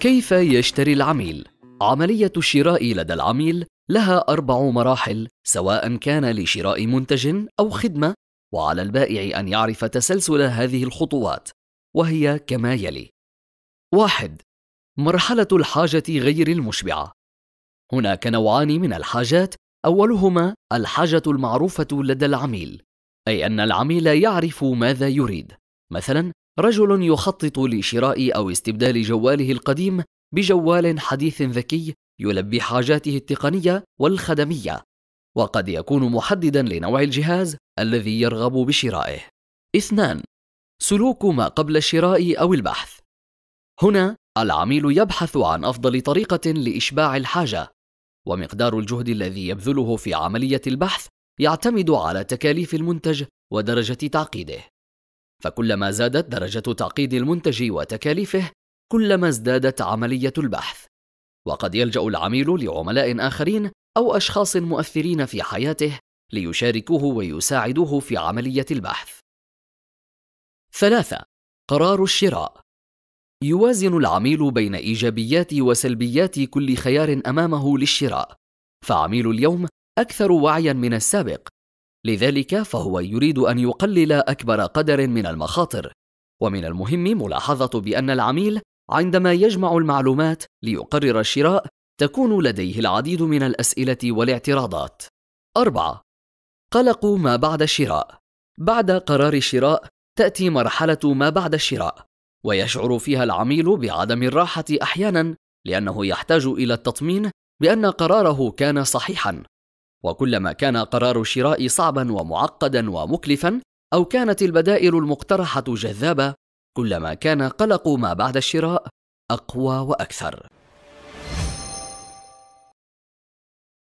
كيف يشتري العميل؟ عملية الشراء لدى العميل لها أربع مراحل سواء كان لشراء منتج أو خدمة وعلى البائع أن يعرف تسلسل هذه الخطوات وهي كما يلي: واحد مرحلة الحاجة غير المشبعة هناك نوعان من الحاجات أولهما الحاجة المعروفة لدى العميل أي أن العميل يعرف ماذا يريد مثلا رجل يخطط لشراء أو استبدال جواله القديم بجوال حديث ذكي يلبي حاجاته التقنية والخدمية وقد يكون محددا لنوع الجهاز الذي يرغب بشرائه. اثنان سلوك ما قبل الشراء أو البحث هنا العميل يبحث عن أفضل طريقة لإشباع الحاجة ومقدار الجهد الذي يبذله في عملية البحث يعتمد على تكاليف المنتج ودرجة تعقيده فكلما زادت درجة تعقيد المنتج وتكاليفه كلما ازدادت عملية البحث وقد يلجأ العميل لعملاء آخرين أو أشخاص مؤثرين في حياته ليشاركوه ويساعدوه في عملية البحث. ثلاثة: قرار الشراء يوازن العميل بين إيجابيات وسلبيات كل خيار أمامه للشراء، فعميل اليوم أكثر وعيًا من السابق لذلك فهو يريد ان يقلل اكبر قدر من المخاطر ومن المهم ملاحظه بان العميل عندما يجمع المعلومات ليقرر الشراء تكون لديه العديد من الاسئله والاعتراضات اربعه قلق ما بعد الشراء بعد قرار الشراء تاتي مرحله ما بعد الشراء ويشعر فيها العميل بعدم الراحه احيانا لانه يحتاج الى التطمين بان قراره كان صحيحا وكلما كان قرار الشراء صعبا ومعقدا ومكلفا او كانت البدائل المقترحه جذابه كلما كان قلق ما بعد الشراء اقوى واكثر